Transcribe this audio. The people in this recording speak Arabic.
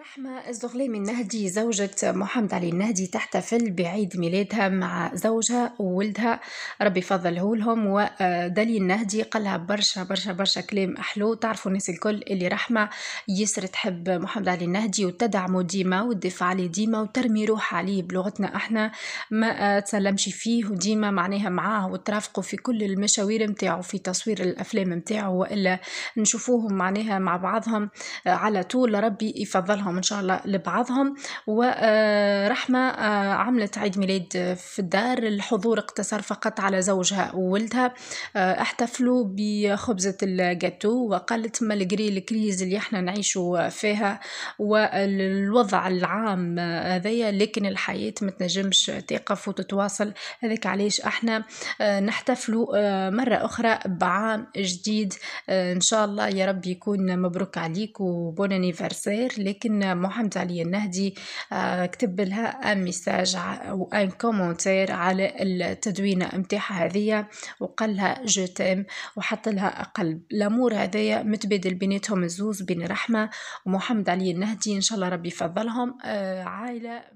رحمة الزغليمي النهدي زوجة محمد علي النهدي تحتفل بعيد ميلادها مع زوجها وولدها ربي فضله لهم ودلي آه، النهدي قالها برشا برشا برشا كلام أحلو تعرفوا الناس الكل اللي رحمة يسر تحب محمد علي النهدي وتدعمه ديما وتدافع عليه ديما وترمي روح عليه بلغتنا احنا ما آه، تسلمش فيه وديما معناها معاه وترافقوا في كل المشاوير متاعه في تصوير الافلام متاعه والا نشوفوهم معناها مع بعضهم آه، على طول ربي يفضلهم معهم إن شاء الله لبعضهم ورحمة آه، عملت عيد ميلاد في الدار الحضور اقتصر فقط على زوجها وولدها آه، احتفلوا بخبزة الجاتو وقالت ملقري الكريز اللي احنا نعيشوا فيها والوضع العام هذايا لكن الحياة ما تنجمش تقف وتتواصل هذاك علاش احنا آه، نحتفلوا مرة أخرى بعام جديد إن شاء الله يا رب يكون مبروك عليك وبون لكن محمد علي النهدي آه، كتب لها ان ميساج او ان كومونتير على التدوينه نتاعها هذيا وقال لها جو تيم وحط لها قلب الامور هذايا متبادل بيناتهم الزوز بين رحمه ومحمد علي النهدي ان شاء الله ربي يفضلهم آه، عائله